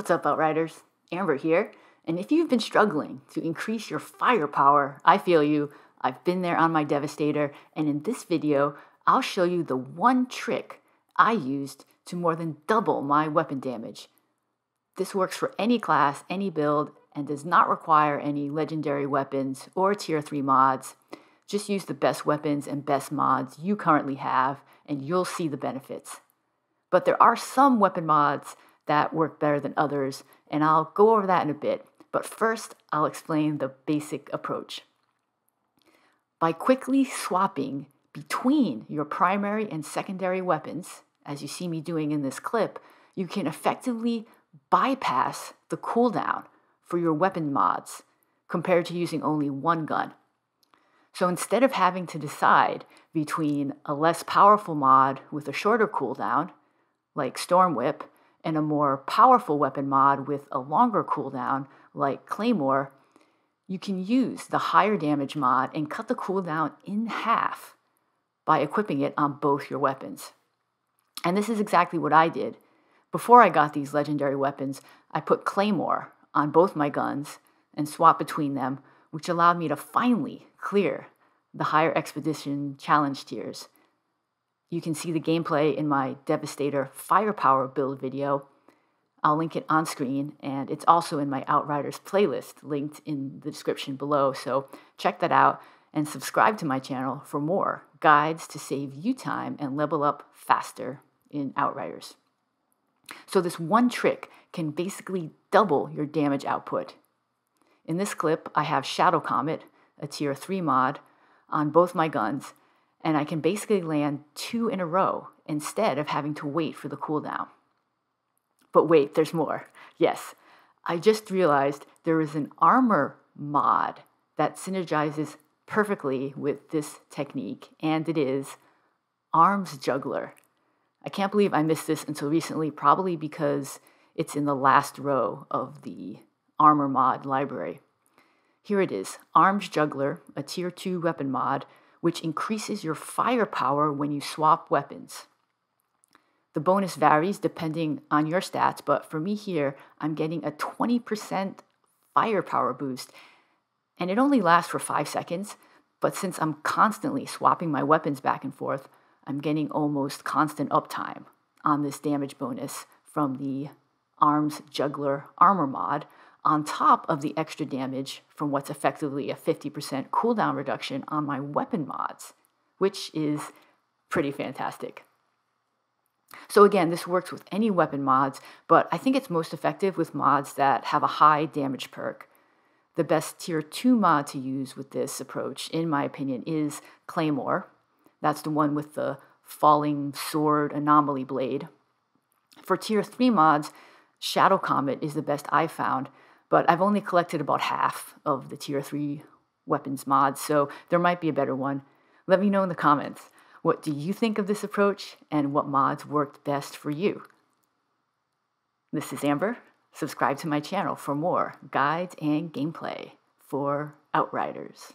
What's up, Outriders? Amber here. And if you've been struggling to increase your firepower, I feel you. I've been there on my Devastator, and in this video, I'll show you the one trick I used to more than double my weapon damage. This works for any class, any build, and does not require any legendary weapons or tier 3 mods. Just use the best weapons and best mods you currently have, and you'll see the benefits. But there are some weapon mods that work better than others, and I'll go over that in a bit. But first, I'll explain the basic approach. By quickly swapping between your primary and secondary weapons, as you see me doing in this clip, you can effectively bypass the cooldown for your weapon mods compared to using only one gun. So instead of having to decide between a less powerful mod with a shorter cooldown, like Storm Whip, and a more powerful weapon mod with a longer cooldown, like Claymore, you can use the higher damage mod and cut the cooldown in half by equipping it on both your weapons. And this is exactly what I did. Before I got these legendary weapons, I put Claymore on both my guns and swapped between them, which allowed me to finally clear the higher expedition challenge tiers you can see the gameplay in my Devastator Firepower build video. I'll link it on screen, and it's also in my Outriders playlist linked in the description below. So check that out and subscribe to my channel for more guides to save you time and level up faster in Outriders. So, this one trick can basically double your damage output. In this clip, I have Shadow Comet, a tier 3 mod, on both my guns and I can basically land two in a row instead of having to wait for the cooldown. But wait, there's more. Yes, I just realized there is an armor mod that synergizes perfectly with this technique, and it is Arms Juggler. I can't believe I missed this until recently, probably because it's in the last row of the armor mod library. Here it is Arms Juggler, a tier 2 weapon mod which increases your firepower when you swap weapons. The bonus varies depending on your stats, but for me here, I'm getting a 20% firepower boost, and it only lasts for 5 seconds, but since I'm constantly swapping my weapons back and forth, I'm getting almost constant uptime on this damage bonus from the Arms Juggler Armor mod, on top of the extra damage from what's effectively a 50% cooldown reduction on my weapon mods, which is pretty fantastic. So again, this works with any weapon mods, but I think it's most effective with mods that have a high damage perk. The best tier 2 mod to use with this approach, in my opinion, is Claymore. That's the one with the falling sword anomaly blade. For tier 3 mods, Shadow Comet is the best I found but I've only collected about half of the tier three weapons mods, so there might be a better one. Let me know in the comments. What do you think of this approach and what mods worked best for you? This is Amber. Subscribe to my channel for more guides and gameplay for Outriders.